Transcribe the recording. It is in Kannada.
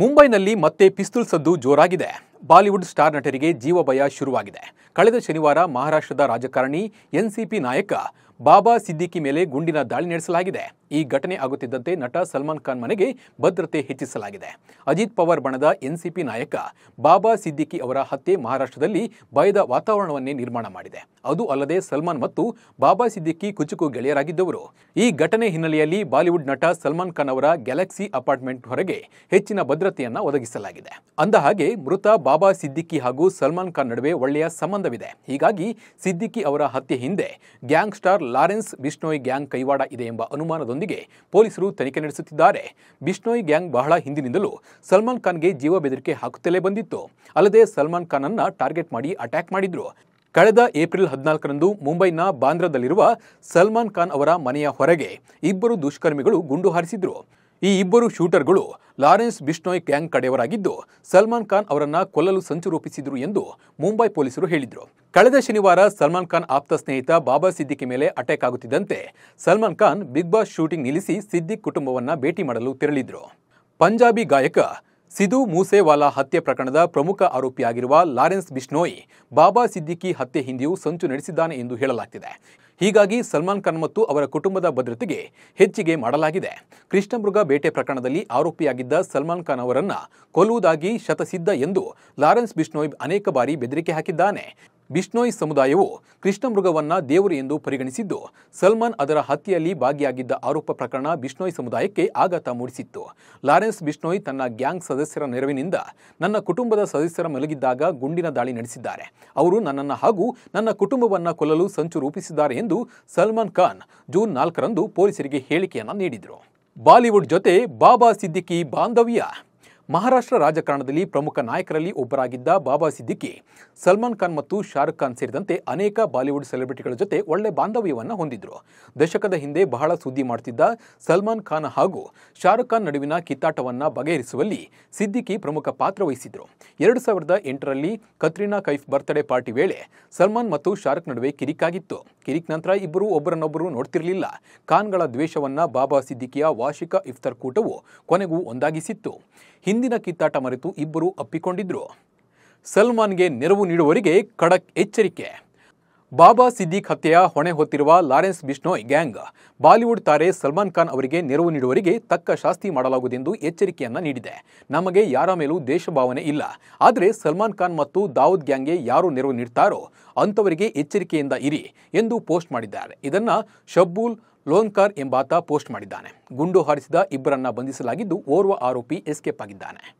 ಮುಂಬೈನಲ್ಲಿ ಮತ್ತೆ ಪಿಸ್ತೂಲ್ ಸದ್ದು ಜೋರಾಗಿದೆ ಬಾಲಿವುಡ್ ಸ್ಟಾರ್ ನಟರಿಗೆ ಜೀವಭಯ ಶುರುವಾಗಿದೆ ಕಳೆದ ಶನಿವಾರ ಮಹಾರಾಷ್ಟ್ರದ ರಾಜಕಾರಣಿ ಎನ್ಸಿಪಿ ನಾಯಕ ಬಾಬಾ ಸಿದ್ದಿಕಿ ಮೇಲೆ ಗುಂಡಿನ ದಾಳಿ ನಡೆಸಲಾಗಿದೆ ಈ ಘಟನೆ ಆಗುತ್ತಿದ್ದಂತೆ ನಟ ಸಲ್ಮಾನ್ ಖಾನ್ ಮನೆಗೆ ಭದ್ರತೆ ಹೆಚ್ಚಿಸಲಾಗಿದೆ ಅಜಿತ್ ಪವಾರ್ ಬಣದ ಎನ್ಸಿಪಿ ನಾಯಕ ಬಾಬಾ ಸಿದ್ದಿಕಿ ಅವರ ಹತ್ಯೆ ಮಹಾರಾಷ್ಟ್ರದಲ್ಲಿ ಭಯದ ವಾತಾವರಣವನ್ನೇ ನಿರ್ಮಾಣ ಮಾಡಿದೆ ಅದು ಅಲ್ಲದೆ ಸಲ್ಮಾನ್ ಮತ್ತು ಬಾಬಾ ಸಿದ್ದಿಕಿ ಕುಚುಕು ಗೆಳೆಯರಾಗಿದ್ದವರು ಈ ಘಟನೆ ಹಿನ್ನೆಲೆಯಲ್ಲಿ ಬಾಲಿವುಡ್ ನಟ ಸಲ್ಮಾನ್ ಖಾನ್ ಅವರ ಗ್ಯಾಲಕ್ಸಿ ಅಪಾರ್ಟ್ಮೆಂಟ್ ಹೊರಗೆ ಹೆಚ್ಚಿನ ಭದ್ರತೆಯನ್ನು ಒದಗಿಸಲಾಗಿದೆ ಅಂದಹಾಗೆ ಮೃತ ಬಾಬಾ ಸಿದ್ದಿಕ್ಕಿ ಹಾಗೂ ಸಲ್ಮಾನ್ ಖಾನ್ ನಡುವೆ ಒಳ್ಳೆಯ ಸಂಬಂಧವಿದೆ ಹೀಗಾಗಿ ಸಿದ್ದಿಕ್ಕಿ ಅವರ ಹತ್ಯೆ ಹಿಂದೆ gangster Lawrence Bishnoi gang ಕೈವಾಡ ಇದೆ ಎಂಬ ಅನುಮಾನದೊಂದಿಗೆ ಪೊಲೀಸರು ತನಿಖೆ ನಡೆಸುತ್ತಿದ್ದಾರೆ ಬಿಷ್ಣೋಯ್ ಗ್ಯಾಂಗ್ ಬಹಳ ಹಿಂದಿನಿಂದಲೂ ಸಲ್ಮಾನ್ ಖಾನ್ಗೆ ಜೀವ ಬೆದರಿಕೆ ಹಾಕುತ್ತಲೇ ಬಂದಿತ್ತು ಅಲ್ಲದೆ ಸಲ್ಮಾನ್ ಖಾನ್ ಅನ್ನ ಟಾರ್ಗೆಟ್ ಮಾಡಿ ಅಟ್ಯಾಕ್ ಮಾಡಿದ್ರು ಕಳೆದ ಏಪ್ರಿಲ್ ಹದಿನಾಲ್ಕರಂದು ಮುಂಬೈನ ಬಾಂದ್ರಾದಲ್ಲಿರುವ ಸಲ್ಮಾನ್ ಖಾನ್ ಅವರ ಮನೆಯ ಹೊರಗೆ ಇಬ್ಬರು ದುಷ್ಕರ್ಮಿಗಳು ಗುಂಡು ಹಾರಿಸಿದ್ರು ಈ ಇಬ್ಬರು ಶೂಟರ್ಗಳು ಲಾರೆನ್ಸ್ ಬಿಷ್ಣೋಯ್ ಕ್ಯಾಂಗ್ ಕಡೆಯವರಾಗಿದ್ದು ಸಲ್ಮಾನ್ ಖಾನ್ ಅವರನ್ನ ಕೊಲ್ಲಲು ಸಂಚು ರೂಪಿಸಿದರು ಎಂದು ಮುಂಬೈ ಪೊಲೀಸರು ಹೇಳಿದರು ಕಳೆದ ಶನಿವಾರ ಸಲ್ಮಾನ್ ಖಾನ್ ಆಪ್ತ ಸ್ನೇಹಿತ ಬಾಬಾ ಸಿದ್ದಿಕಿ ಮೇಲೆ ಅಟ್ಯಾಕ್ ಆಗುತ್ತಿದ್ದಂತೆ ಸಲ್ಮಾನ್ ಖಾನ್ ಬಿಗ್ ಬಾಸ್ ಶೂಟಿಂಗ್ ನಿಲ್ಲಿಸಿ ಸಿದ್ದಿಕ್ ಕುಟುಂಬವನ್ನ ಭೇಟಿ ಮಾಡಲು ತೆರಳಿದ್ರು ಪಂಜಾಬಿ ಗಾಯಕ ಸಿಧು ಮೂಸೇವಾಲಾ ಹತ್ಯೆ ಪ್ರಕರಣದ ಪ್ರಮುಖ ಆರೋಪಿಯಾಗಿರುವ ಲಾರೆನ್ಸ್ ಬಿಷ್ಣೋಯ್ ಬಾಬಾ ಸಿದ್ದಿಕಿ ಹತ್ಯೆ ಹಿಂದೆಯೂ ಸಂಚು ನಡೆಸಿದ್ದಾನೆ ಎಂದು ಹೇಳಲಾಗ್ತಿದೆ ಹೀಗಾಗಿ ಸಲ್ಮಾನ್ ಖಾನ್ ಮತ್ತು ಅವರ ಕುಟುಂಬದ ಭದ್ರತೆಗೆ ಹೆಚ್ಚಿಗೆ ಮಾಡಲಾಗಿದೆ ಕೃಷ್ಣಮೃಗ ಬೇಟೆ ಪ್ರಕರಣದಲ್ಲಿ ಆರೋಪಿಯಾಗಿದ್ದ ಸಲ್ಮಾನ್ ಖಾನ್ ಅವರನ್ನು ಕೊಲ್ಲುವುದಾಗಿ ಶತಸಿದ್ಧ ಎಂದು ಲಾರೆನ್ಸ್ ಬಿಷ್ಣೋಯ್ ಅನೇಕ ಬಾರಿ ಬೆದರಿಕೆ ಹಾಕಿದ್ದಾನೆ ಬಿಷ್ಣೋಯ್ ಸಮುದಾಯವು ಮೃಗವನ್ನ ದೇವರು ಎಂದು ಪರಿಗಣಿಸಿದ್ದು ಸಲ್ಮಾನ್ ಅದರ ಹತ್ಯೆಯಲ್ಲಿ ಭಾಗಿಯಾಗಿದ್ದ ಆರೋಪ ಪ್ರಕರಣ ಬಿಷ್ಣೋಯ್ ಸಮುದಾಯಕ್ಕೆ ಆಘಾತ ಮೂಡಿಸಿತ್ತು ಲಾರೆನ್ಸ್ ಬಿಷ್ಣೋಯ್ ತನ್ನ ಗ್ಯಾಂಗ್ ಸದಸ್ಯರ ನೆರವಿನಿಂದ ನನ್ನ ಕುಟುಂಬದ ಸದಸ್ಯರ ಮಲಗಿದ್ದಾಗ ಗುಂಡಿನ ದಾಳಿ ನಡೆಸಿದ್ದಾರೆ ಅವರು ನನ್ನನ್ನು ಹಾಗೂ ನನ್ನ ಕುಟುಂಬವನ್ನು ಕೊಲ್ಲಲು ಸಂಚು ರೂಪಿಸಿದ್ದಾರೆ ಎಂದು ಸಲ್ಮಾನ್ ಖಾನ್ ಜೂನ್ ನಾಲ್ಕರಂದು ಪೊಲೀಸರಿಗೆ ಹೇಳಿಕೆಯನ್ನು ನೀಡಿದರು ಬಾಲಿವುಡ್ ಜೊತೆ ಬಾಬಾ ಸಿದ್ದಿಕಿ ಬಾಂಧವ್ಯ ಮಹಾರಾಷ್ಟ್ರ ರಾಜಕಾರಣದಲ್ಲಿ ಪ್ರಮುಖ ನಾಯಕರಲ್ಲಿ ಒಬ್ಬರಾಗಿದ್ದ ಬಾಬಾ ಸಿದ್ದಿಕಿ ಸಲ್ಮಾನ್ ಖಾನ್ ಮತ್ತು ಶಾರುಖ್ ಖಾನ್ ಸೇರಿದಂತೆ ಅನೇಕ ಬಾಲಿವುಡ್ ಸೆಲೆಬ್ರಿಟಿಗಳ ಜೊತೆ ಒಳ್ಳೆ ಬಾಂಧವ್ಯವನ್ನು ಹೊಂದಿದ್ರು ದಶಕದ ಹಿಂದೆ ಬಹಳ ಸುದ್ದಿ ಮಾಡುತ್ತಿದ್ದ ಸಲ್ಮಾನ್ ಖಾನ್ ಹಾಗೂ ಶಾರುಖ್ ಖಾನ್ ನಡುವಿನ ಕಿತ್ತಾಟವನ್ನು ಬಗೆಹರಿಸುವಲ್ಲಿ ಸಿದ್ದಿಕಿ ಪ್ರಮುಖ ಪಾತ್ರ ವಹಿಸಿದ್ರು ಎರಡು ಸಾವಿರದ ಎಂಟರಲ್ಲಿ ಕತ್ರಿನಾ ಕೈಫ್ ಬರ್ತ್ಡೇ ಪಾರ್ಟಿ ವೇಳೆ ಸಲ್ಮಾನ್ ಮತ್ತು ಶಾರುಖ್ ನಡುವೆ ಕಿರಿಕಾಗಿತ್ತು ಕಿರಿಕ್ ನಂತರ ಇಬ್ಬರು ಒಬ್ಬರನ್ನೊಬ್ಬರು ನೋಡ್ತಿರಲಿಲ್ಲ ಖಾನ್ಗಳ ದ್ವೇಷವನ್ನು ಬಾಬಾ ಸಿದ್ದಿಕಿಯ ವಾರ್ಷಿಕ ಇಫ್ತರ್ ಕೂಟವು ಕೊನೆಗೂ ಒಂದಾಗಿಸಿತ್ತು ಹಿಂದಿನ ಕಿತ್ತಾಟ ಮರೆತು ಇಬ್ಬರು ಅಪ್ಪಿಕೊಂಡಿದ್ರು ಸಲ್ಮಾನ್ಗೆ ನೆರವು ನೀಡುವವರಿಗೆ ಖಡಕ್ ಎಚ್ಚರಿಕೆ ಬಾಬಾ ಸಿದ್ದಿಕ್ ಹತ್ಯೆಯ ಹೊಣೆ ಹೊತ್ತಿರುವ ಲಾರೆನ್ಸ್ ಬಿಷ್ಣೋಯ್ ಗ್ಯಾಂಗ್ ಬಾಲಿವುಡ್ ತಾರೆ ಸಲ್ಮಾನ್ ಖಾನ್ ಅವರಿಗೆ ನೆರವು ನೀಡುವವರಿಗೆ ತಕ್ಕ ಶಾಸ್ತಿ ಮಾಡಲಾಗುವುದೆಂದು ಎಚ್ಚರಿಕೆಯನ್ನ ನೀಡಿದೆ ನಮಗೆ ಯಾರ ಮೇಲೂ ದೇಶಭಾವನೆ ಇಲ್ಲ ಆದರೆ ಸಲ್ಮಾನ್ ಖಾನ್ ಮತ್ತು ದಾವೂದ್ ಗ್ಯಾಂಗ್ಗೆ ಯಾರು ನೆರವು ನೀಡ್ತಾರೋ ಅಂಥವರಿಗೆ ಎಚ್ಚರಿಕೆಯಿಂದ ಇರಿ ಎಂದು ಪೋಸ್ಟ್ ಮಾಡಿದ್ದಾರೆ ಇದನ್ನು ಶಬ್ಬೂಲ್ ಲೋನ್ಕಾರ್ ಎಂಬಾತ ಪೋಸ್ಟ್ ಮಾಡಿದ್ದಾನೆ ಗುಂಡು ಹಾರಿಸಿದ ಇಬ್ಬರನ್ನ ಬಂಧಿಸಲಾಗಿದ್ದು ಓರ್ವ ಆರೋಪಿ ಎಸ್ಕೇಪ್ ಆಗಿದ್ದಾನೆ